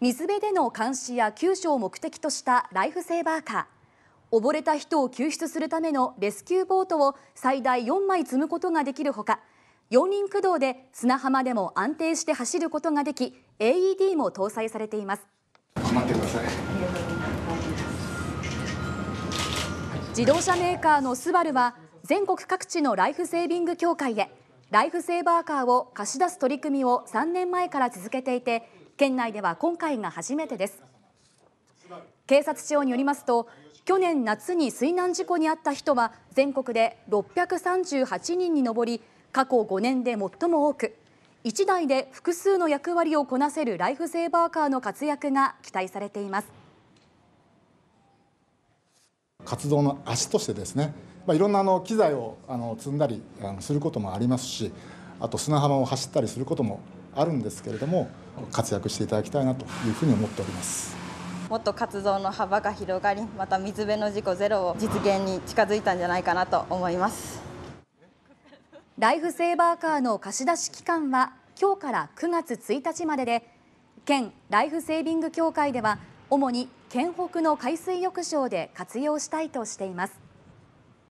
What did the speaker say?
水辺での監視や救助を目的としたライフセーバーカー溺れた人を救出するためのレスキューボートを最大4枚積むことができるほか四輪駆動で砂浜でも安定して走ることができ AED も搭載されています自動車メーカーのスバルは全国各地のライフセービング協会へライフセーバーカーを貸し出す取り組みを3年前から続けていて県内では今回が初めてです警察庁によりますと去年夏に水難事故に遭った人は全国で638人に上り過去5年で最も多く1台で複数の役割をこなせるライフセーバーカーの活躍が期待されています活動の足としてですね、まあ、いろんなあの機材をあの積んだりすることもありますしあと砂浜を走ったりすることもあるんですけれども活躍していただきたいなというふうに思っておりますもっと活動の幅が広がりまた水辺の事故ゼロを実現に近づいたんじゃないかなと思いますライフセーバーカーの貸し出し期間は今日から9月1日までで県ライフセービング協会では主に県北の海水浴場で活用したいとしています